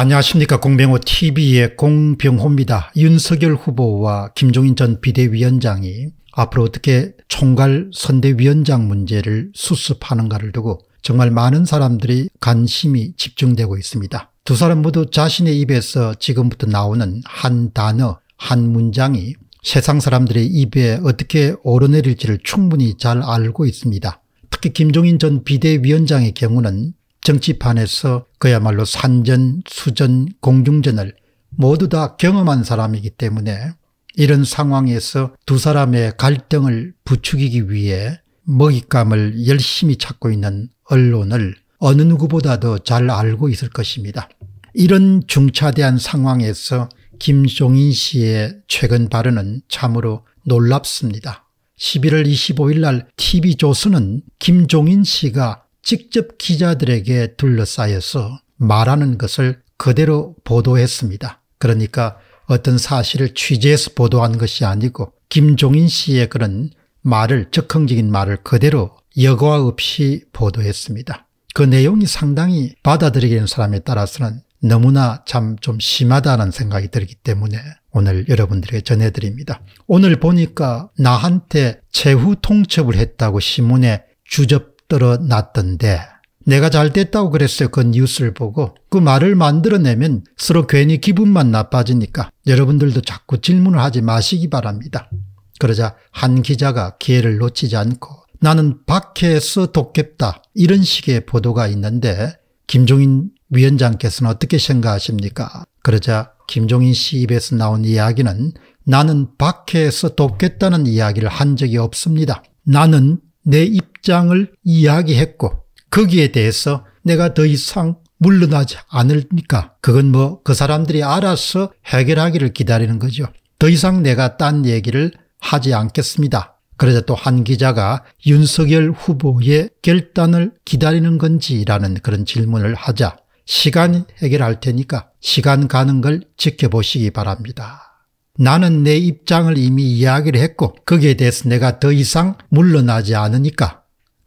안녕하십니까 공병호TV의 공병호입니다. 윤석열 후보와 김종인 전 비대위원장이 앞으로 어떻게 총괄 선대위원장 문제를 수습하는가를 두고 정말 많은 사람들이 관심이 집중되고 있습니다. 두 사람 모두 자신의 입에서 지금부터 나오는 한 단어 한 문장이 세상 사람들의 입에 어떻게 오르내릴지를 충분히 잘 알고 있습니다. 특히 김종인 전 비대위원장의 경우는 정치판에서 그야말로 산전, 수전, 공중전을 모두 다 경험한 사람이기 때문에 이런 상황에서 두 사람의 갈등을 부추기기 위해 먹잇감을 열심히 찾고 있는 언론을 어느 누구보다도 잘 알고 있을 것입니다. 이런 중차대한 상황에서 김종인 씨의 최근 발언은 참으로 놀랍습니다. 11월 25일 날 TV조선은 김종인 씨가 직접 기자들에게 둘러싸여서 말하는 것을 그대로 보도했습니다. 그러니까 어떤 사실을 취재해서 보도한 것이 아니고 김종인 씨의 그런 말을 적흥적인 말을 그대로 여과 없이 보도했습니다. 그 내용이 상당히 받아들이는 사람에 따라서는 너무나 참 좀 심하다는 생각이 들기 때문에 오늘 여러분들에게 전해드립니다. 오늘 보니까 나한테 최후 통첩을 했다고 신문에 주접 떨어놨던데 내가 잘 됐다고 그랬어요. 그 뉴스를 보고 그 말을 만들어내면 서로 괜히 기분만 나빠지니까 여러분들도 자꾸 질문을 하지 마시기 바랍니다. 그러자 한 기자가 기회를 놓치지 않고 나는 박해에서 돕겠다 이런 식의 보도가 있는데 김종인 위원장께서는 어떻게 생각하십니까? 그러자 김종인 씨 입에서 나온 이야기는 나는 박해에서 돕겠다는 이야기를 한 적이 없습니다. 나는 내입 입장을 이야기했고 거기에 대해서 내가 더 이상 물러나지 않을니까 그건 뭐 그 사람들이 알아서 해결하기를 기다리는 거죠. 더 이상 내가 딴 얘기를 하지 않겠습니다. 그러자 또 한 기자가 윤석열 후보의 결단을 기다리는 건지라는 그런 질문을 하자 시간 해결할 테니까 시간 가는 걸 지켜보시기 바랍니다. 나는 내 입장을 이미 이야기를 했고 거기에 대해서 내가 더 이상 물러나지 않으니까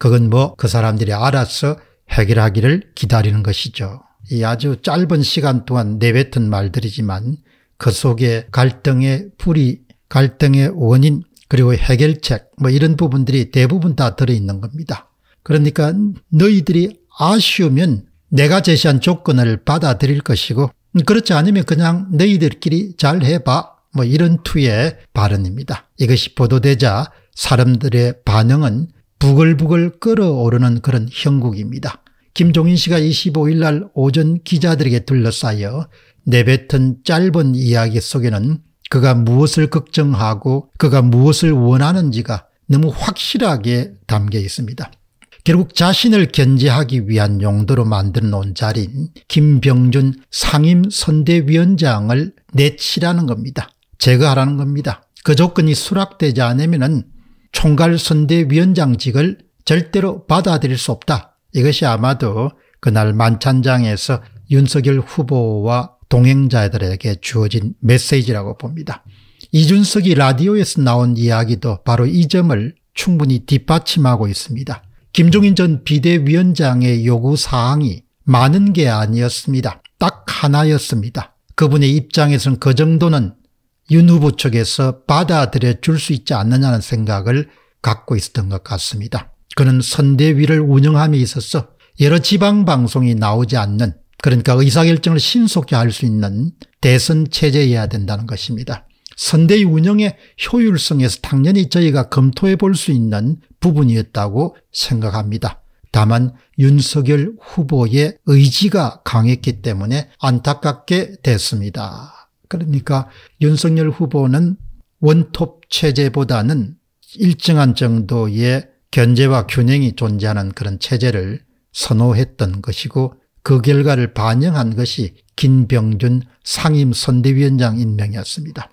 그건 뭐 그 사람들이 알아서 해결하기를 기다리는 것이죠. 이 아주 짧은 시간 동안 내뱉은 말들이지만 그 속에 갈등의 뿌리, 갈등의 원인 그리고 해결책 뭐 이런 부분들이 대부분 다 들어있는 겁니다. 그러니까 너희들이 아쉬우면 내가 제시한 조건을 받아들일 것이고 그렇지 않으면 그냥 너희들끼리 잘 해봐 뭐 이런 투의 발언입니다. 이것이 보도되자 사람들의 반응은 부글부글 끓어오르는 그런 형국입니다. 김종인 씨가 25일 날 오전 기자들에게 둘러싸여 내뱉은 짧은 이야기 속에는 그가 무엇을 걱정하고 그가 무엇을 원하는지가 너무 확실하게 담겨 있습니다. 결국 자신을 견제하기 위한 용도로 만들어 놓은 자리인 김병준 상임선대위원장을 내치라는 겁니다. 제거하라는 겁니다. 그 조건이 수락되지 않으면 총괄선대위원장직을 절대로 받아들일 수 없다. 이것이 아마도 그날 만찬장에서 윤석열 후보와 동행자들에게 주어진 메시지라고 봅니다. 이준석이 라디오에서 나온 이야기도 바로 이 점을 충분히 뒷받침하고 있습니다. 김종인 전 비대위원장의 요구사항이 많은 게 아니었습니다. 딱 하나였습니다. 그분의 입장에서는 그 정도는 윤 후보 측에서 받아들여 줄 수 있지 않느냐는 생각을 갖고 있었던 것 같습니다. 그는 선대위를 운영함에 있어서 여러 지방방송이 나오지 않는 그러니까 의사결정을 신속히 할 수 있는 대선 체제여야 된다는 것입니다. 선대위 운영의 효율성에서 당연히 저희가 검토해 볼 수 있는 부분이었다고 생각합니다. 다만 윤석열 후보의 의지가 강했기 때문에 안타깝게 됐습니다. 그러니까 윤석열 후보는 원톱 체제보다는 일정한 정도의 견제와 균형이 존재하는 그런 체제를 선호했던 것이고 그 결과를 반영한 것이 김병준 상임선대위원장 임명이었습니다.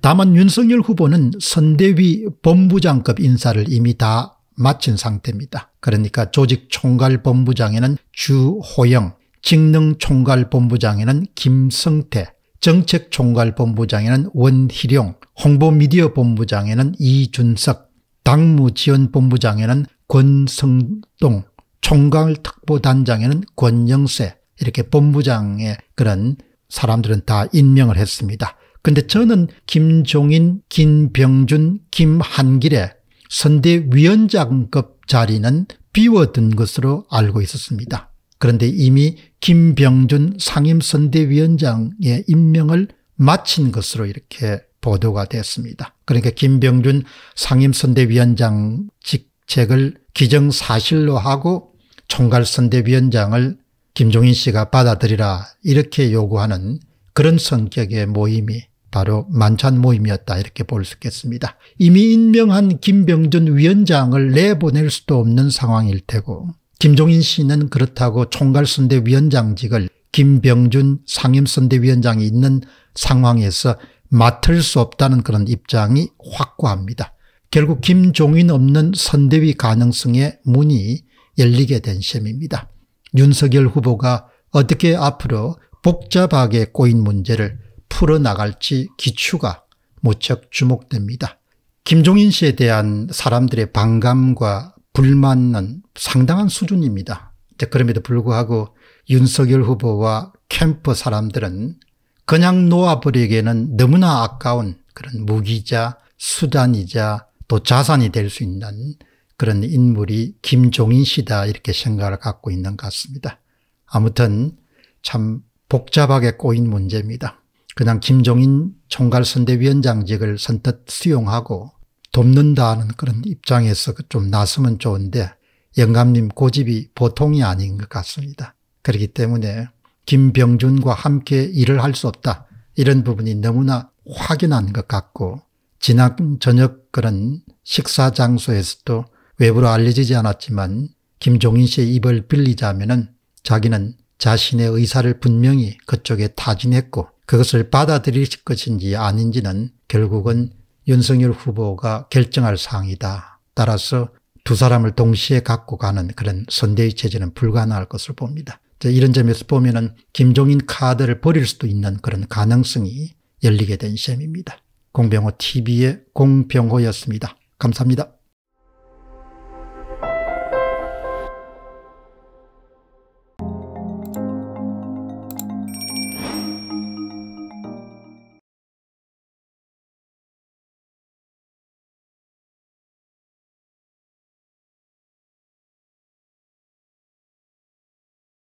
다만 윤석열 후보는 선대위 본부장급 인사를 이미 다 마친 상태입니다. 그러니까 조직총괄본부장에는 주호영, 직능총괄본부장에는 김성태, 정책총괄본부장에는 원희룡, 홍보미디어본부장에는 이준석, 당무지원본부장에는 권성동, 총괄특보단장에는 권영세 이렇게 본부장의 그런 사람들은 다 임명을 했습니다. 근데 저는 김종인, 김병준, 김한길의 선대위원장급 자리는 비워둔 것으로 알고 있었습니다. 그런데 이미 김병준 상임선대위원장의 임명을 마친 것으로 이렇게 보도가 됐습니다. 그러니까 김병준 상임선대위원장 직책을 기정사실로 하고 총괄선대위원장을 김종인 씨가 받아들이라 이렇게 요구하는 그런 성격의 모임이 바로 만찬 모임이었다 이렇게 볼 수 있겠습니다. 이미 임명한 김병준 위원장을 내보낼 수도 없는 상황일 테고 김종인 씨는 그렇다고 총괄선대위원장직을 김병준 상임선대위원장이 있는 상황에서 맡을 수 없다는 그런 입장이 확고합니다. 결국 김종인 없는 선대위 가능성의 문이 열리게 된 셈입니다. 윤석열 후보가 어떻게 앞으로 복잡하게 꼬인 문제를 풀어나갈지 기추가 무척 주목됩니다. 김종인 씨에 대한 사람들의 반감과 불맞는 상당한 수준입니다. 그럼에도 불구하고 윤석열 후보와 캠프 사람들은 그냥 노아버리기에는 너무나 아까운 그런 무기자 수단이자 또 자산이 될 수 있는 그런 인물이 김종인 씨다 이렇게 생각을 갖고 있는 것 같습니다. 아무튼 참 복잡하게 꼬인 문제입니다. 그냥 김종인 총괄선대위원장직을 선뜻 수용하고 돕는다는 그런 입장에서 그 좀 나서면 좋은데 영감님 고집이 보통이 아닌 것 같습니다. 그렇기 때문에 김병준과 함께 일을 할 수 없다. 이런 부분이 너무나 확인한 것 같고 지난 저녁 그런 식사 장소에서도 외부로 알려지지 않았지만 김종인 씨의 입을 빌리자면은 자기는 자신의 의사를 분명히 그쪽에 타진했고 그것을 받아들일 것인지 아닌지는 결국은 윤석열 후보가 결정할 사항이다. 따라서 두 사람을 동시에 갖고 가는 그런 선대의 체제는 불가능할 것을 봅니다. 이런 점에서 보면은 김종인 카드를 버릴 수도 있는 그런 가능성이 열리게 된 셈입니다. 공병호 TV의 공병호였습니다. 감사합니다.